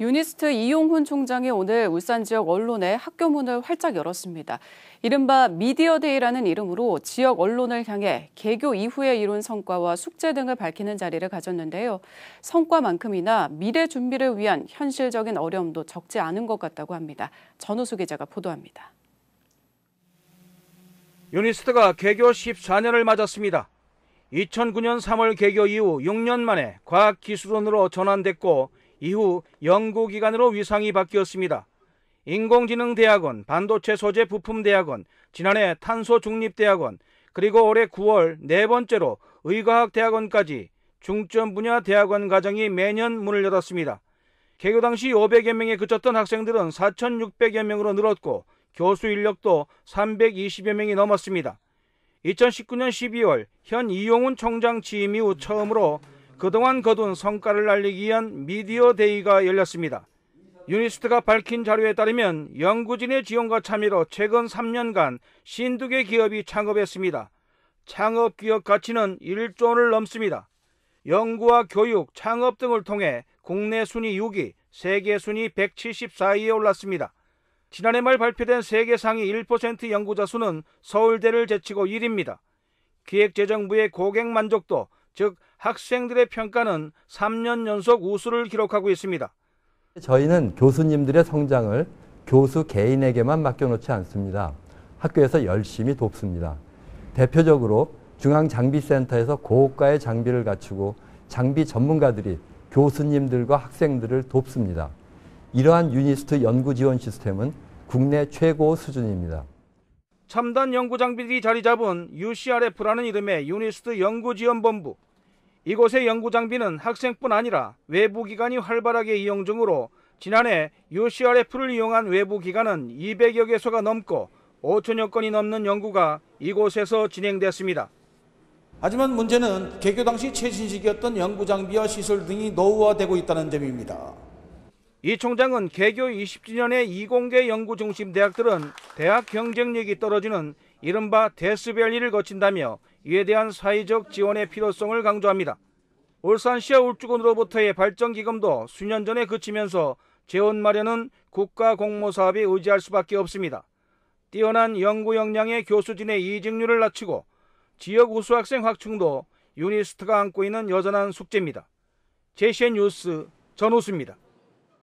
유니스트 이용훈 총장이 오늘 울산 지역 언론에 학교 문을 활짝 열었습니다. 이른바 미디어데이라는 이름으로 지역 언론을 향해 개교 이후에 이룬 성과와 숙제 등을 밝히는 자리를 가졌는데요. 성과만큼이나 미래 준비를 위한 현실적인 어려움도 적지 않은 것 같다고 합니다. 전우수 기자가 보도합니다. 유니스트가 개교 14년을 맞았습니다. 2009년 3월 개교 이후 6년 만에 과학기술원으로 전환됐고 이후 연구기관으로 위상이 바뀌었습니다. 인공지능 대학원, 반도체 소재 부품 대학원, 지난해 탄소 중립 대학원, 그리고 올해 9월 네 번째로 의과학 대학원까지 중점 분야 대학원 과정이 매년 문을 열었습니다. 개교 당시 500여 명에 그쳤던 학생들은 4,600여 명으로 늘었고 교수 인력도 320여 명이 넘었습니다. 2019년 12월 현 이용훈 총장 취임 이후 처음으로 그동안 거둔 성과를 알리기 위한 미디어 데이가 열렸습니다. 유니스트가 밝힌 자료에 따르면 연구진의 지원과 참여로 최근 3년간 신2개 기업이 창업했습니다. 창업 기업 가치는 1조 원을 넘습니다. 연구와 교육, 창업 등을 통해 국내 순위 6위, 세계 순위 174위에 올랐습니다. 지난해 말 발표된 세계 상위 1% 연구자 수는 서울대를 제치고 1위입니다. 기획재정부의 고객 만족도 즉 학생들의 평가는 3년 연속 우수를 기록하고 있습니다. 저희는 교수님들의 성장을 교수 개인에게만 맡겨놓지 않습니다. 학교에서 열심히 돕습니다. 대표적으로 중앙장비센터에서 고가의 장비를 갖추고 장비 전문가들이 교수님들과 학생들을 돕습니다. 이러한 유니스트 연구 지원 시스템은 국내 최고 수준입니다. 첨단 연구 장비들이 자리 잡은 UCRF라는 이름의 유니스트 연구지원본부. 이곳의 연구 장비는 학생뿐 아니라 외부 기관이 활발하게 이용 중으로 지난해 UCRF를 이용한 외부 기관은 200여 개소가 넘고 5천여 건이 넘는 연구가 이곳에서 진행됐습니다. 하지만 문제는 개교 당시 최신식이었던 연구 장비와 시설 등이 노후화되고 있다는 점입니다. 이 총장은 개교 20주년의 이공계 연구중심 대학들은 대학 경쟁력이 떨어지는 이른바 데스밸리를 거친다며 이에 대한 사회적 지원의 필요성을 강조합니다. 울산시와 울주군으로부터의 발전기금도 수년 전에 그치면서 재원 마련은 국가공모사업에 의지할 수밖에 없습니다. 뛰어난 연구 역량의 교수진의 이직률을 낮추고 지역 우수학생 확충도 유니스트가 안고 있는 여전한 숙제입니다. 제시의 뉴스 전우수입니다.